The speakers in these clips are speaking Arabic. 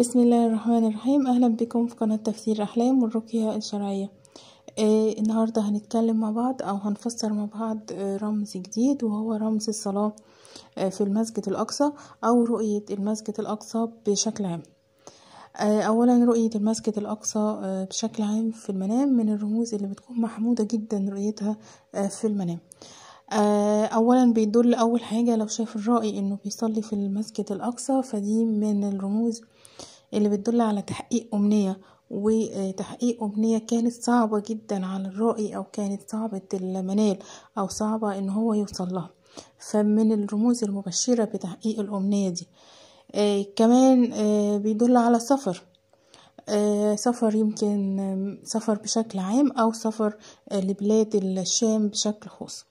بسم الله الرحمن الرحيم اهلا بكم في قناة تفسير احلام والرقية الشرعية آه النهاردة هنتكلم مع بعض او هنفسر مع بعض آه، رمز جديد وهو رمز الصلاة آه في المسجد الاقصى او رؤية المسجد الاقصى بشكل عام آه اولا رؤية المسجد الاقصى آه بشكل عام في المنام من الرموز اللي بتكون محمودة جدا رؤيتها آه في المنام آه، اولا بيدل اول حاجة لو شاف الرائي انه بيصلي في المسجد الاقصى فدي من الرموز اللي بتدل على تحقيق أمنية وتحقيق أمنية كانت صعبة جدا على الرائي أو كانت صعبة المنال أو صعبة إن هو يوصل لها فمن الرموز المبشرة بتحقيق الأمنية دي آه كمان آه بيدل على سفر آه سفر يمكن آه، سفر بشكل عام أو سفر آه، لبلاد الشام بشكل خاص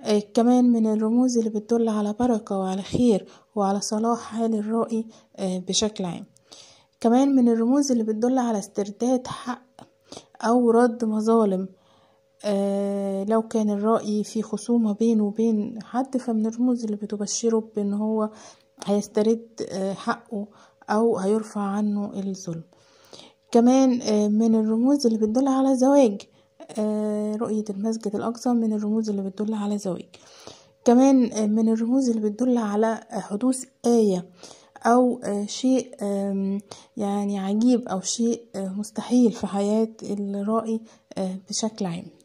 آه، كمان من الرموز اللي بتدل على بركة وعلى خير وعلى صلاح حال الرائي بشكل عام كمان من الرموز اللي بتدل على استرداد حق أو رد مظالم آه لو كان الرأي في خصومة بينه وبين حد فمن الرموز اللي بتبشره بأن هو هيسترد آه حقه أو هيرفع عنه الظلم كمان آه من الرموز اللي بتدل على زواج آه رؤية المسجد الأقصى من الرموز اللي بتدل على زواج كمان آه من الرموز اللي بتدل على حدوث آية آه أو آه، شيء يعني عجيب أو شيء آه، مستحيل في حياة الرائي آه، بشكل عام